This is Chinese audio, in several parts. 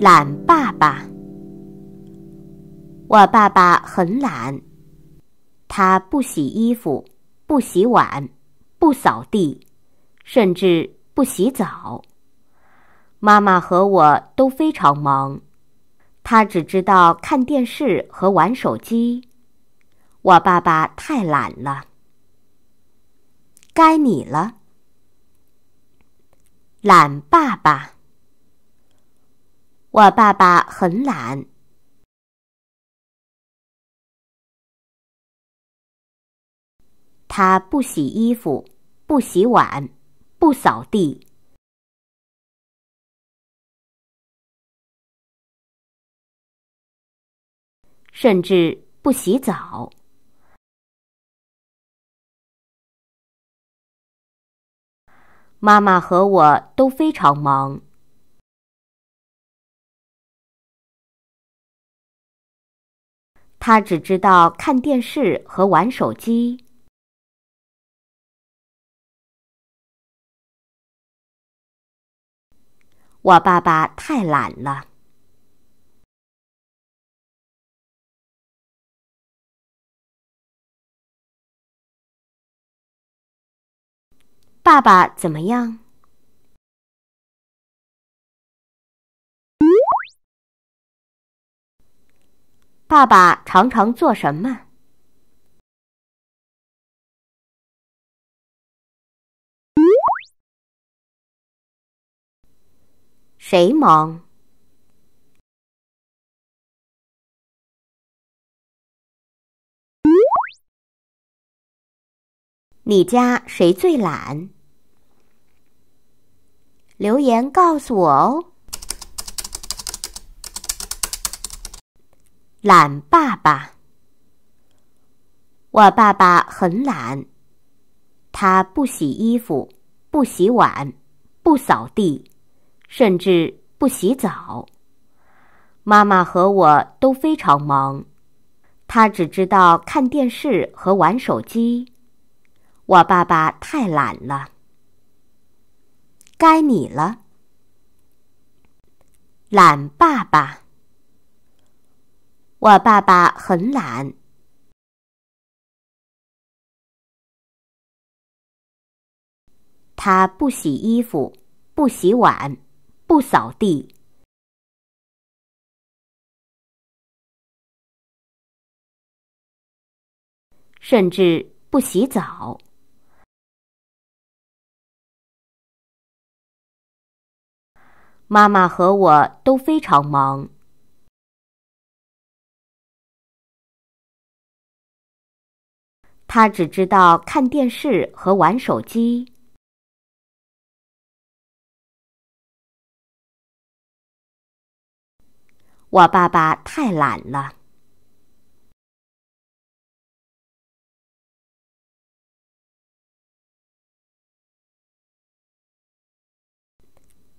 懒爸爸，我爸爸很懒，他不洗衣服，不洗碗，不扫地，甚至不洗澡。妈妈和我都非常忙，他只知道看电视和玩手机。我爸爸太懒了，该你了。懒爸爸，我爸爸很懒，他不洗衣服，不洗碗，不扫地，甚至不洗澡。妈妈和我都非常忙，他只知道看电视和玩手机。我爸爸太懒了。爸爸怎么样？爸爸常常做什么？谁忙？你家谁最懒？留言告诉我哦。懒爸爸，我爸爸很懒，他不洗衣服，不洗碗，不扫地，甚至不洗澡。妈妈和我都非常忙，他只知道看电视和玩手机。我爸爸太懒了。该你了，懒爸爸。我爸爸很懒，他不洗衣服，不洗碗，不扫地，甚至不洗澡。妈妈和我都非常忙，他只知道看电视和玩手机。我爸爸太懒了。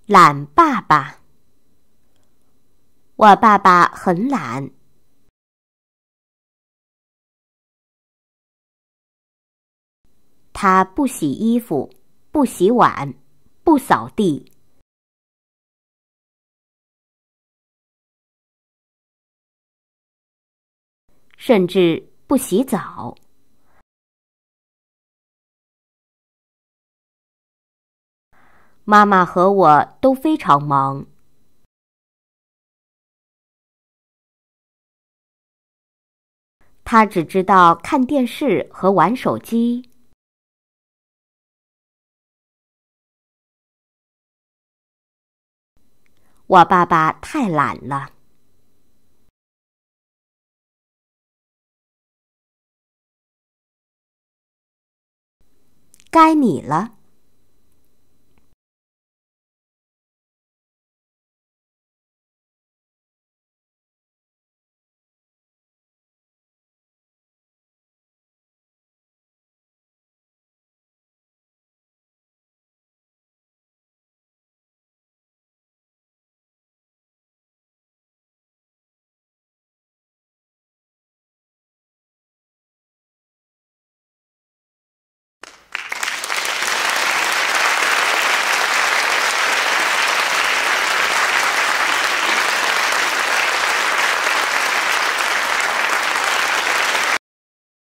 懒爸爸，我爸爸很懒，他不洗衣服，不洗碗，不扫地，甚至不洗澡。妈妈和我都非常忙，他只知道看电视和玩手机。我爸爸太懒了，该你了。